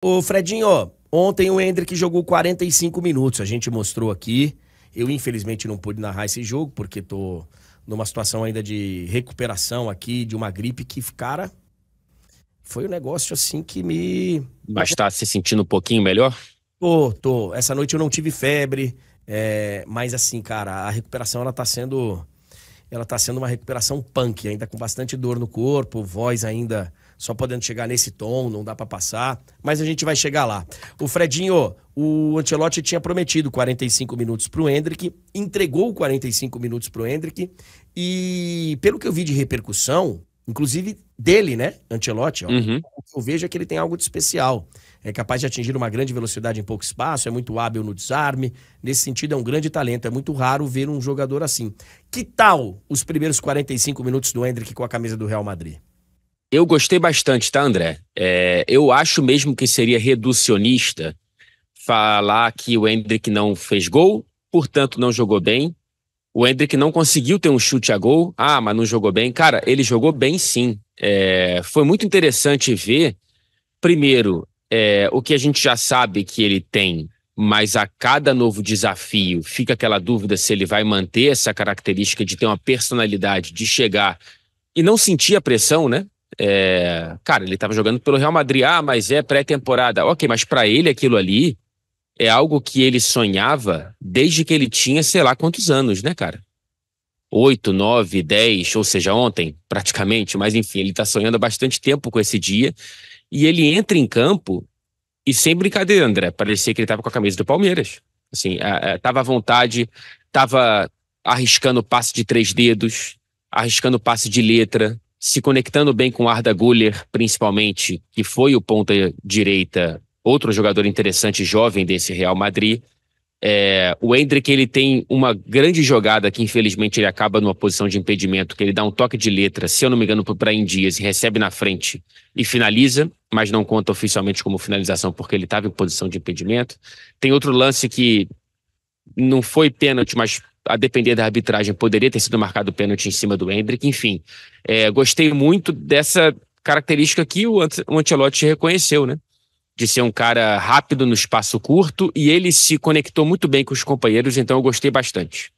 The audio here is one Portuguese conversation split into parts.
Ô, Fredinho, ontem o Hendrick jogou 45 minutos, a gente mostrou aqui. Eu, infelizmente, não pude narrar esse jogo, porque tô numa situação ainda de recuperação aqui, de uma gripe que, cara, foi um negócio assim que me. Mas tá se sentindo um pouquinho melhor? Tô, tô. Essa noite eu não tive febre, é... mas assim, cara, a recuperação ela tá sendo. Ela tá sendo uma recuperação punk, ainda com bastante dor no corpo, voz ainda só podendo chegar nesse tom, não dá para passar, mas a gente vai chegar lá. O Fredinho, o Ancelotti tinha prometido 45 minutos para o Hendrick, entregou 45 minutos para o Hendrick e pelo que eu vi de repercussão, inclusive dele, né, Ancelotti, ó, uhum. eu vejo é que ele tem algo de especial. É capaz de atingir uma grande velocidade em pouco espaço, é muito hábil no desarme. Nesse sentido, é um grande talento. É muito raro ver um jogador assim. Que tal os primeiros 45 minutos do Hendrick com a camisa do Real Madrid? Eu gostei bastante, tá, André? É, eu acho mesmo que seria reducionista falar que o Hendrick não fez gol, portanto não jogou bem. O Hendrick não conseguiu ter um chute a gol. Ah, mas não jogou bem. Cara, ele jogou bem sim. É, foi muito interessante ver, primeiro, é, o que a gente já sabe que ele tem, mas a cada novo desafio fica aquela dúvida se ele vai manter essa característica de ter uma personalidade, de chegar e não sentir a pressão, né? É, cara, ele estava jogando pelo Real Madrid, ah, mas é pré-temporada. Ok, mas para ele aquilo ali é algo que ele sonhava desde que ele tinha, sei lá quantos anos, né, cara? Oito, nove, dez, ou seja, ontem, praticamente, mas enfim, ele está sonhando há bastante tempo com esse dia. E ele entra em campo e, sem brincadeira, André, parecia que ele estava com a camisa do Palmeiras. Assim, estava à vontade, estava arriscando passe de três dedos, arriscando passe de letra, se conectando bem com Arda Guller, principalmente, que foi o ponta direita, outro jogador interessante, jovem desse Real Madrid. É, o Hendrick ele tem uma grande jogada que infelizmente ele acaba numa posição de impedimento, que ele dá um toque de letra, se eu não me engano, para e recebe na frente e finaliza, mas não conta oficialmente como finalização porque ele estava em posição de impedimento. Tem outro lance que não foi pênalti, mas a depender da arbitragem, poderia ter sido marcado o pênalti em cima do Hendrick. Enfim, é, gostei muito dessa característica que o, Ant o Ancelotti reconheceu, né? De ser um cara rápido no espaço curto e ele se conectou muito bem com os companheiros, então eu gostei bastante.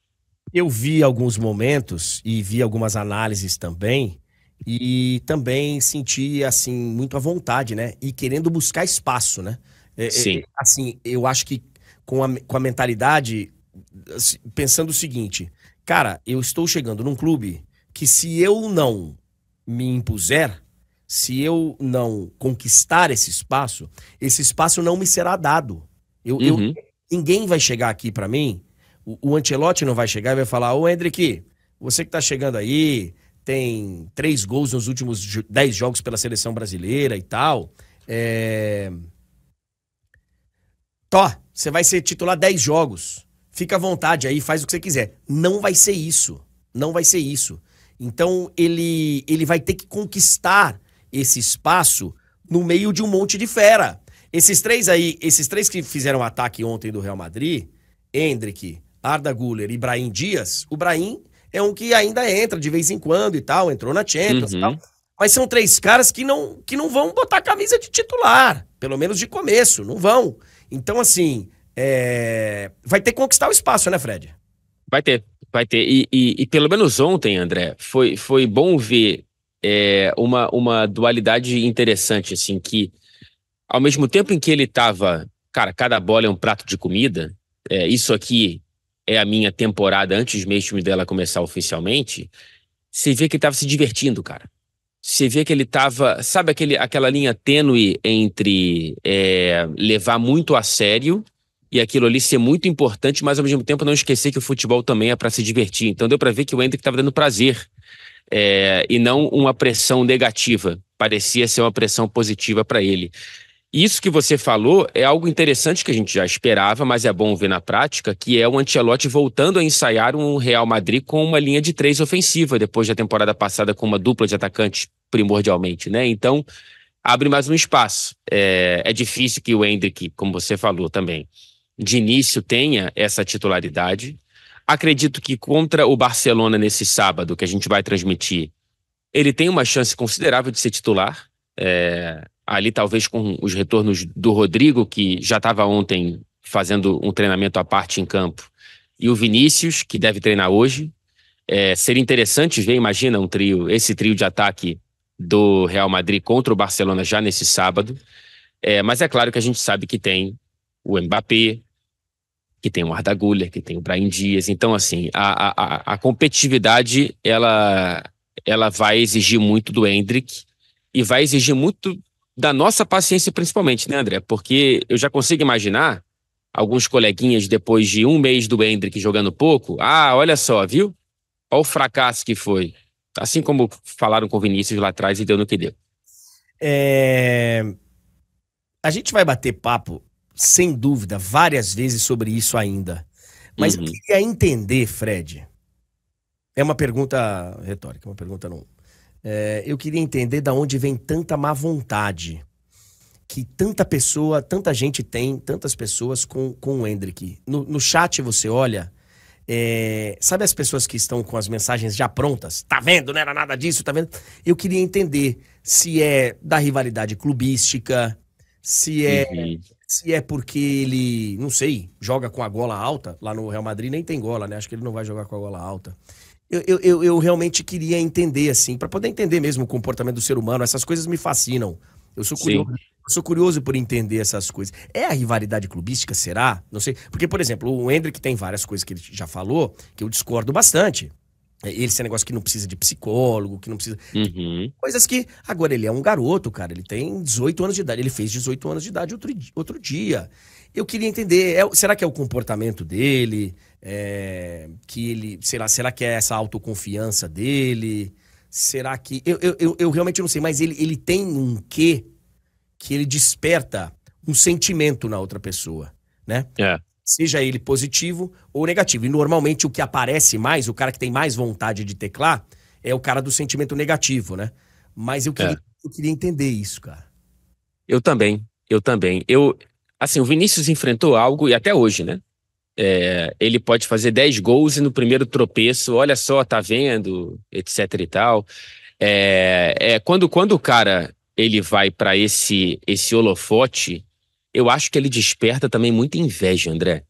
Eu vi alguns momentos e vi algumas análises também e também senti assim muito à vontade, né? E querendo buscar espaço, né? É, é, Sim. É, assim, eu acho que com a, com a mentalidade Assim, pensando o seguinte: cara, eu estou chegando num clube que se eu não me impuser, se eu não conquistar esse espaço, esse espaço não me será dado. Eu, uhum. eu ninguém vai chegar aqui para mim. O, o Ancelotti não vai chegar e vai falar: Ô, Hendrick, você que tá chegando aí, tem três gols nos últimos dez jogos pela seleção brasileira e tal. É. Tó, você vai ser titular dez jogos fica à vontade aí, faz o que você quiser. Não vai ser isso. Não vai ser isso. Então ele, ele vai ter que conquistar esse espaço no meio de um monte de fera. Esses três aí, esses três que fizeram ataque ontem do Real Madrid, Hendrick, Arda Guller e Brahim Dias, o Brahim é um que ainda entra de vez em quando e tal, entrou na Champions uhum. e tal. Mas são três caras que não, que não vão botar camisa de titular, pelo menos de começo, não vão. Então, assim, é... Vai ter que conquistar o espaço, né, Fred? Vai ter, vai ter. E, e, e pelo menos ontem, André, foi, foi bom ver é, uma, uma dualidade interessante, assim, que ao mesmo tempo em que ele estava, cara, cada bola é um prato de comida, é, isso aqui é a minha temporada antes mesmo dela começar oficialmente, você vê que ele tava se divertindo, cara. Você vê que ele tava, sabe aquele, aquela linha tênue entre é, levar muito a sério e aquilo ali ser muito importante, mas ao mesmo tempo não esquecer que o futebol também é para se divertir. Então deu para ver que o Hendrick estava dando prazer é, e não uma pressão negativa. Parecia ser uma pressão positiva para ele. Isso que você falou é algo interessante que a gente já esperava, mas é bom ver na prática, que é o Ancelotti voltando a ensaiar um Real Madrid com uma linha de três ofensiva, depois da temporada passada com uma dupla de atacantes primordialmente, né? Então, abre mais um espaço. É, é difícil que o Hendrick, como você falou também, de início tenha essa titularidade. Acredito que contra o Barcelona nesse sábado, que a gente vai transmitir, ele tem uma chance considerável de ser titular. É, ali, talvez com os retornos do Rodrigo, que já estava ontem fazendo um treinamento à parte em campo, e o Vinícius, que deve treinar hoje. É, seria interessante ver, imagina, um trio, esse trio de ataque do Real Madrid contra o Barcelona já nesse sábado. É, mas é claro que a gente sabe que tem o Mbappé, que tem o Arda Guller, que tem o Brian Dias. Então, assim, a, a, a competitividade ela, ela vai exigir muito do Hendrick e vai exigir muito da nossa paciência, principalmente, né, André? Porque eu já consigo imaginar alguns coleguinhas depois de um mês do Hendrick jogando pouco. Ah, olha só, viu? Olha o fracasso que foi. Assim como falaram com o Vinícius lá atrás e deu no que deu. É... A gente vai bater papo sem dúvida, várias vezes sobre isso ainda. Mas uhum. eu queria entender, Fred. É uma pergunta retórica, uma pergunta não. É, eu queria entender da onde vem tanta má vontade que tanta pessoa, tanta gente tem, tantas pessoas com, com o Hendrick. No, no chat você olha, é, sabe as pessoas que estão com as mensagens já prontas? Tá vendo? Não era nada disso, tá vendo? Eu queria entender se é da rivalidade clubística, se é uhum se é porque ele, não sei, joga com a gola alta, lá no Real Madrid nem tem gola, né? Acho que ele não vai jogar com a gola alta. Eu, eu, eu, realmente queria entender, assim, para poder entender mesmo o comportamento do ser humano, essas coisas me fascinam. Eu sou curioso. Eu sou curioso por entender essas coisas. É a rivalidade clubística, será? Não sei. Porque, por exemplo, o Hendrick tem várias coisas que ele já falou que eu discordo bastante. É, esse é negócio que não precisa de psicólogo, que não precisa. Uhum. Coisas que. Agora, ele é um garoto, cara. Ele tem 18 anos de idade. Ele fez 18 anos de idade outro, outro dia. Eu queria entender. É, será que é o comportamento dele? É, que ele. Será? será que é essa autoconfiança dele? Será que. Eu, eu, eu realmente não sei, mas ele, ele tem um quê que ele desperta um sentimento na outra pessoa, né? É seja ele positivo ou negativo. E normalmente o que aparece mais, o cara que tem mais vontade de teclar, é o cara do sentimento negativo, né? Mas eu queria, é. eu queria entender isso, cara. Eu também, eu também. Eu, assim, o Vinícius enfrentou algo, e até hoje, né? É, ele pode fazer 10 gols e no primeiro tropeço, olha só, tá vendo, etc e tal. É, é quando, quando o cara ele vai para esse esse holofote, eu acho que ele desperta também muita inveja, André.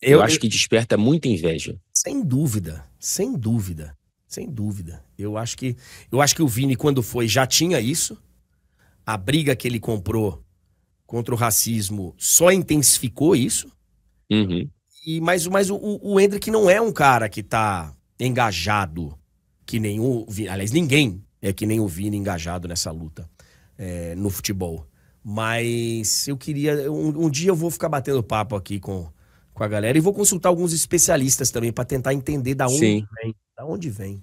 Eu, eu acho que desperta muita inveja. Sem dúvida, sem dúvida, sem dúvida. Eu acho que eu acho que o Vini quando foi já tinha isso. A briga que ele comprou contra o racismo só intensificou isso. Uhum. E mas, mas o, o Hendrick não é um cara que tá engajado que nem o Vini, aliás ninguém é que nem o Vini engajado nessa luta é, no futebol. Mas eu queria. Um, um, dia eu vou ficar batendo papo aqui com, com a galera e vou consultar alguns especialistas também para tentar entender da onde Sim. vem. Da onde vem.